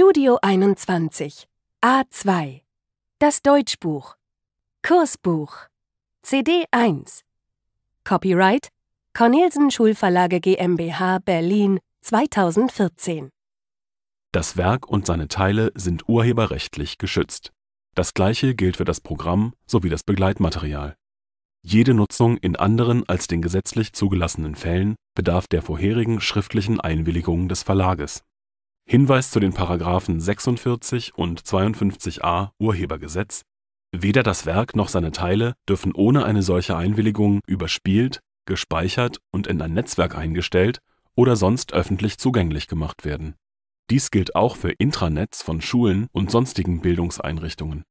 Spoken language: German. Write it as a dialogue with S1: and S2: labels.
S1: Studio 21 A2 Das Deutschbuch Kursbuch CD 1 Copyright Cornelsen Schulverlage GmbH Berlin 2014
S2: Das Werk und seine Teile sind urheberrechtlich geschützt. Das gleiche gilt für das Programm sowie das Begleitmaterial. Jede Nutzung in anderen als den gesetzlich zugelassenen Fällen bedarf der vorherigen schriftlichen Einwilligung des Verlages Hinweis zu den Paragraphen 46 und 52a Urhebergesetz: Weder das Werk noch seine Teile dürfen ohne eine solche Einwilligung überspielt, gespeichert und in ein Netzwerk eingestellt oder sonst öffentlich zugänglich gemacht werden. Dies gilt auch für Intranets von Schulen und sonstigen Bildungseinrichtungen